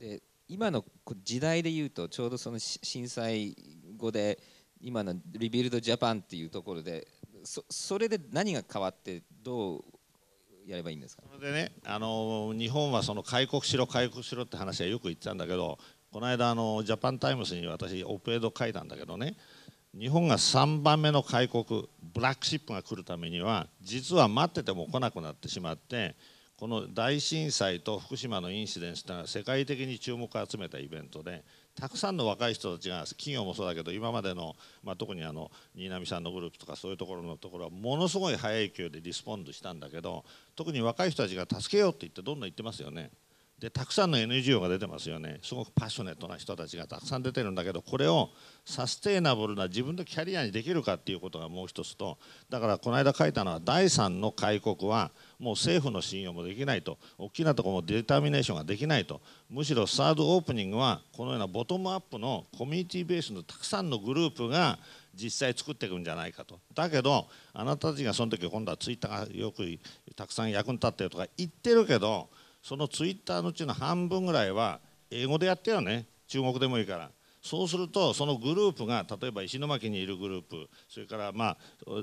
で今の時代でいうとちょうどその震災後で今のリビルド・ジャパンっていうところでそそれで何が変わってどうやればいいんですかでねあの日本はその開国しろ開国しろって話はよく言ってたんだけどこの間あのジャパンタイムズに私オペード書いたんだけどね日本が3番目の開国ブラックシップが来るためには実は待ってても来なくなってしまってこの大震災と福島のインシデンスというのは世界的に注目を集めたイベントでたくさんの若い人たちが企業もそうだけど今までの、まあ、特にあの新浪さんのグループとかそういうところのところはものすごい早い勢いでリスポンドしたんだけど特に若い人たちが助けようって言ってどんどん言ってますよね。でたくさんの NGO が出てますよねすごくパッショネットな人たちがたくさん出てるんだけどこれをサステイナブルな自分のキャリアにできるかっていうことがもう一つとだからこの間書いたのは第3の開国はもう政府の信用もできないと大きなところもデタミネーションができないとむしろサードオープニングはこのようなボトムアップのコミュニティベースのたくさんのグループが実際作っていくんじゃないかとだけどあなたたちがその時今度はツイッターがよくたくさん役に立ってるとか言ってるけどそのツイッターのうちの半分ぐらいは英語でやってよね中国でもいいからそうするとそのグループが例えば石巻にいるグループそれからまあ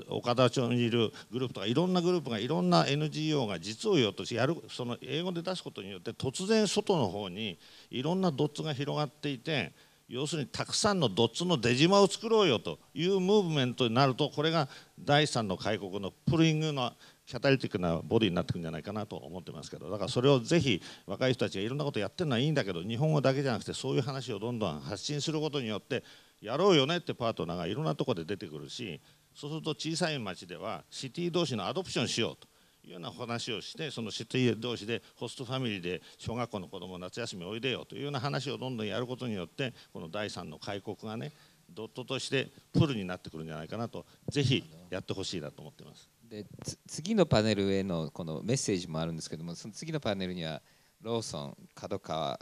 岡田町にいるグループとかいろんなグループがいろんな NGO が実を言おうとしてやるその英語で出すことによって突然外の方にいろんなドッツが広がっていて要するにたくさんのドッツの出島を作ろうよというムーブメントになるとこれが第3の開国のプリングのシャタなボディになってくるんじゃないかなと思ってますけどだからそれをぜひ若い人たちがいろんなことやってるのはいいんだけど日本語だけじゃなくてそういう話をどんどん発信することによってやろうよねってパートナーがいろんなとこで出てくるしそうすると小さい町ではシティ同士のアドプションしようと。いうような話をしてそのシティ同士でホストファミリーで小学校の子ども夏休みおいでよというような話をどんどんやることによってこの第3の開国がねドットとしてプールになってくるんじゃないかなとぜひやってほしいなと思ってます。で次のパネルへのこのメッセージもあるんですけどもその次のパネルにはローソン角川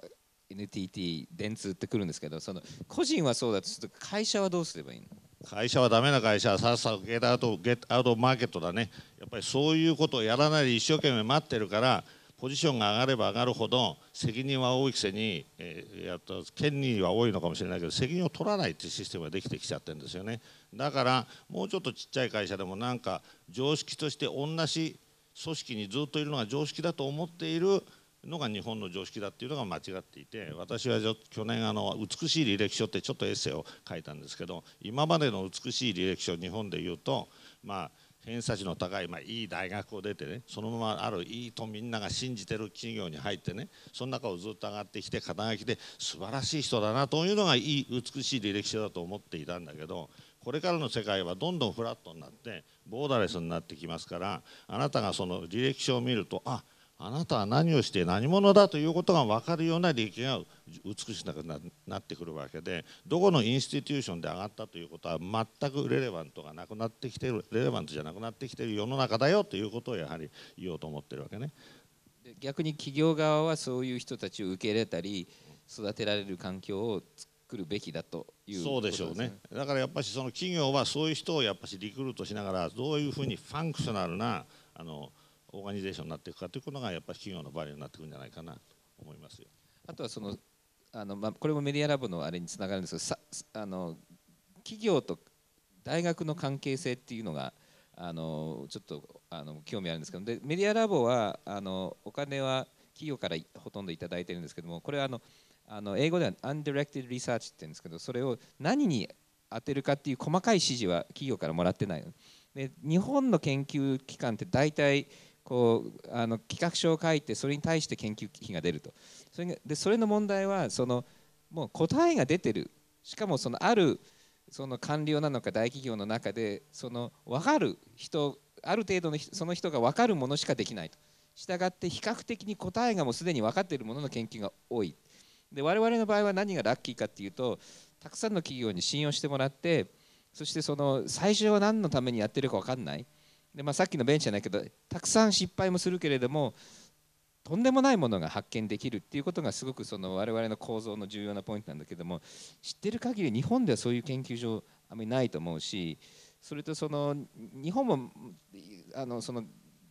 NTT 電通ってくるんですけどその個人はそうだとすると会社はどうすればいいの会社はダメな会社はさっさとゲットアウトゲットアウトマーケットだねやっぱりそういうことをやらないで一生懸命待ってるからポジションが上がれば上がるほど責任は多いくせに、えー、やっと権利は多いのかもしれないけど責任を取らないっていうシステムができてきちゃってるんですよねだからもうちょっとちっちゃい会社でもなんか常識として同じ組織にずっといるのが常識だと思っているのが日本の常識だっていうのが間違っていて私は去年あの「美しい履歴書」ってちょっとエッセイを書いたんですけど今までの美しい履歴書日本で言うとまあ偏差値の高い、まあ、いい大学を出てねそのままあるいいとみんなが信じてる企業に入ってねその中をずっと上がってきて肩書きで素晴らしい人だなというのがいい美しい履歴書だと思っていたんだけどこれからの世界はどんどんフラットになってボーダレスになってきますからあなたがその履歴書を見るとあっあなたは何をして何者だということが分かるような利益が美しくなってくるわけでどこのインスティテューションで上がったということは全くレレバントがなくなってきてるレレバントじゃなくなってきてる世の中だよということをやはり言おうと思ってるわけね。逆に企業側はそういう人たちを受け入れたり育てられる環境を作るべきだという、ね、そうでしょうねだからやっぱりその企業はそういう人をやっぱりリクルートしながらどういうふうにファンクショナルなあの、オーガニゼーションになっていくかということがやっぱり企業のバリューになっていくんじゃないかなと思いますよ。あとはそのあの、まあ、これもメディアラボのあれにつながるんですけどさあの企業と大学の関係性っていうのがあのちょっとあの興味あるんですけどでメディアラボはあのお金は企業からほとんど頂いてるんですけどもこれはあのあの英語では Undirected Research って言うんですけどそれを何に当てるかっていう細かい指示は企業からもらってないで日本の研究機関って大体こうあの企画書を書いてそれに対して研究費が出るとそれでそれの問題はそのもう答えが出てるしかもそのあるその官僚なのか大企業の中でその分かる人ある程度のその人が分かるものしかできないとしたがって比較的に答えがもうすでに分かっているものの研究が多いで我々の場合は何がラッキーかっていうとたくさんの企業に信用してもらってそしてその最初は何のためにやってるか分かんないで、まあ、さっきのベンチじゃないけどたくさん失敗もするけれどもとんでもないものが発見できるっていうことがすごくその我々の構造の重要なポイントなんだけども知ってる限り日本ではそういう研究所あんまりないと思うしそれとその日本もあのその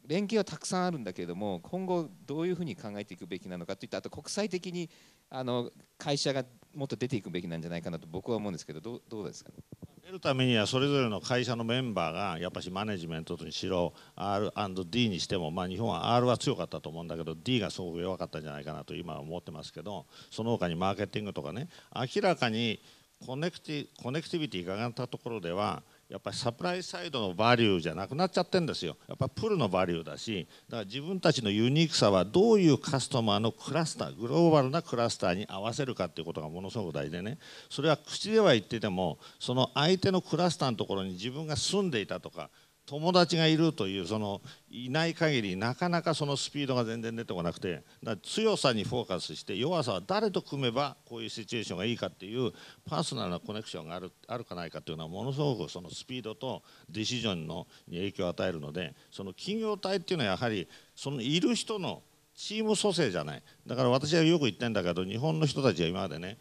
連携はたくさんあるんだけれども今後どういうふうに考えていくべきなのかといったあと国際的にあの会社がもっと出ていくべきなんじゃないかなと僕は思うんですけどどうどうですか、ね得るためにはそれぞれの会社のメンバーがやっぱしマネジメントにしろ R&D にしても、まあ、日本は R は強かったと思うんだけど D がすごく弱かったんじゃないかなと今は思ってますけどその他にマーケティングとかね明らかにコネクティコネクティビティが上がったところではやっぱりサプライサイドのバリューじゃなくなっちゃってるんですよやっぱプルのバリューだしだから自分たちのユニークさはどういうカスタマーのクラスターグローバルなクラスターに合わせるかっていうことがものすごく大事でねそれは口では言っててもその相手のクラスターのところに自分が住んでいたとか友達がいるというそのいない限りなかなかそのスピードが全然出てこなくて強さにフォーカスして弱さは誰と組めばこういうシチュエーションがいいかっていうパーソナルなコネクションがあるあるかないかっていうのはものすごくそのスピードとディシジョンのに影響を与えるのでその企業体っていうのはやはりそのいる人のチーム組成じゃないだから私はよく言ってんだけど日本の人たちは今までね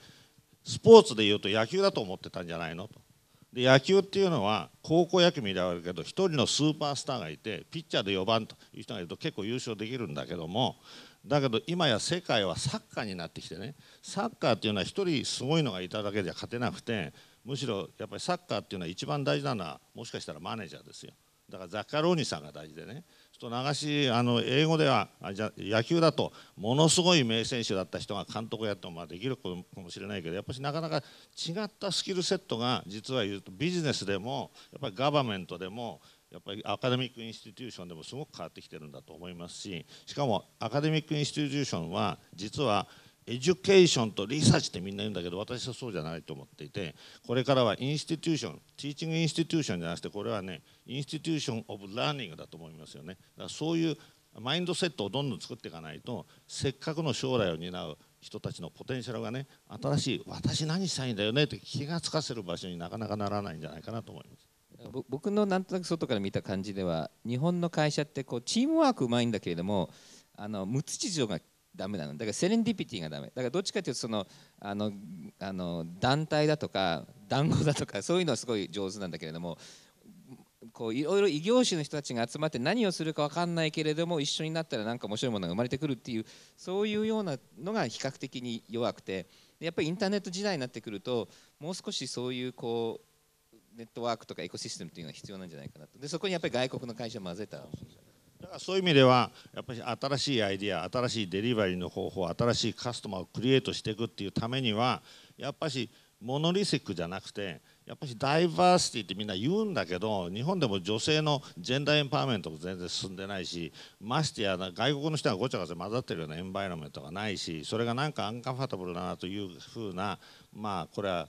スポーツでいうと野球だと思ってたんじゃないのとで野球っていうのは高校野球みたいあるけど1人のスーパースターがいてピッチャーで4番という人がいると結構優勝できるんだけどもだけど今や世界はサッカーになってきてねサッカーっていうのは1人すごいのがいただけじゃ勝てなくてむしろやっぱりサッカーっていうのは一番大事なのはもしかしたらマネージャーですよだからザッカローニさんが大事でねちょっと流しあの英語ではじゃ野球だとものすごい名選手だった人が監督をやってもまあできるかもしれないけどやっぱりなかなか違ったスキルセットが実は言うとビジネスでもやっぱりガバメントでもやっぱりアカデミックインスティテューションでもすごく変わってきてるんだと思いますししかもアカデミックインスティテューションは実はエデュケーションとリサーチってみんな言うんだけど私はそうじゃないと思っていてこれからはインスティテューションティーチングインスティテューションじゃなくてこれはねインスティテューション・オブ・ラーニングだと思いますよねだからそういうマインドセットをどんどん作っていかないとせっかくの将来を担う人たちのポテンシャルがね新しい私何したいんだよねって気がつかせる場所になかなかならないんじゃないかなと思います僕のなんとなく外から見た感じでは日本の会社ってこうチームワークうまいんだけれどもあの無秩序がダメなのだからセレンディピティがダメだからどっちかというとそのあのあの団体だとか団子だとかそういうのはすごい上手なんだけれどもこういろいろ異業種の人たちが集まって何をするか分かんないけれども一緒になったら何か面白いものが生まれてくるっていうそういうようなのが比較的に弱くてやっぱりインターネット時代になってくるともう少しそういうこうネットワークとかエコシステムというのが必要なんじゃないかなとでそこにやっぱり外国の会社を混ぜたらだからそういう意味ではやっぱり新しいアイデア新しいデリバリーの方法新しいカスタマーをクリエイトしていくっていうためにはやっぱしモノリセックじゃなくてやっぱりダイバーシティってみんな言うんだけど日本でも女性のジェンダーエンパワーメントも全然進んでないしましてや外国の人がごちゃごちゃ混ざってるようなエンバイロメントがないしそれがなんかアンカンファタブルだなというふうなまあこれは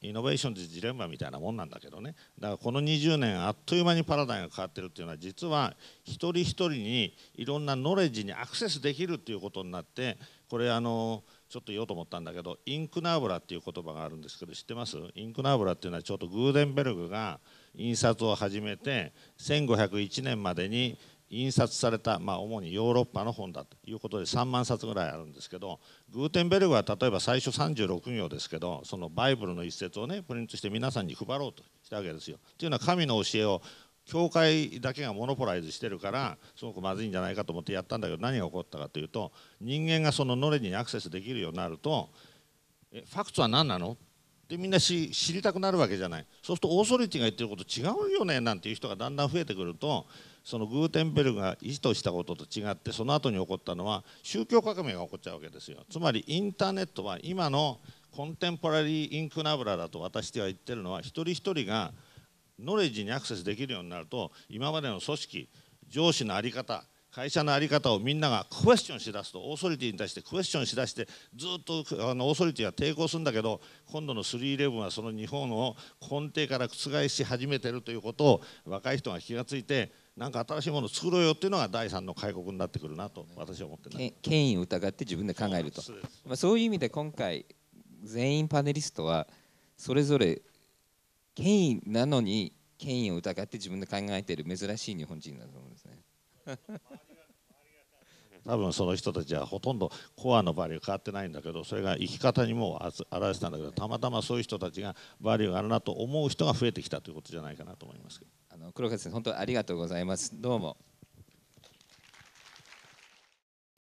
イノベーションズジレンマみたいなもんなんだけどねだからこの20年あっという間にパラダイムが変わってるっていうのは実は一人一人にいろんなノレッジにアクセスできるっていうことになってこれあのちょっと言おうと思ったんだけどインクナーブラっていう言葉があるんですけど知ってますインクナーブラっていうのはちょっとグーデンベルグが印刷を始めて1501年までに印刷された、まあ、主にヨーロッパの本だということで3万冊ぐらいあるんですけどグーテンベルグは例えば最初36行ですけどそのバイブルの一節をねプリントして皆さんに配ろうとしたわけですよ。というのは神の教えを教会だけがモノポライズしてるからすごくまずいんじゃないかと思ってやったんだけど何が起こったかというと人間がそのノレにアクセスできるようになるとえファクトは何なのでみんな知りたくなるわけじゃないそうするとオーソリティが言ってること違うよねなんていう人がだんだん増えてくるとそのグーテンベルが意図したことと違ってその後に起こったのは宗教革命が起こっちゃうわけですよつまりインターネットは今のコンテンポラリーインクナブラだと私では言ってるのは一人一人がノレッジにアクセスできるようになると今までの組織上司の在り方会社の在り方をみんながクエスチョンしだすとオーソリティに対してクエスチョンしだしてずっとあのオーソリティは抵抗するんだけど今度の311はその日本を根底から覆し始めてるということを若い人が気が付いて何か新しいものを作ろうよっていうのが第三の開国になってくるなと私は思ってます権威を疑って自分で考えるとそうまあ、そういう意味で今回全員パネリストはそれぞれ権威なのに権威を疑って自分で考えている珍しい日本人だと思うんですね。多分その人たちはほとんどコアのバリュー変わってないんだけどそれが生き方にも表したんだけどたまたまそういう人たちがバリューがあるなと思う人が増えてきたということじゃないかなと思いますあの黒川先生本当ありがとうございますどうも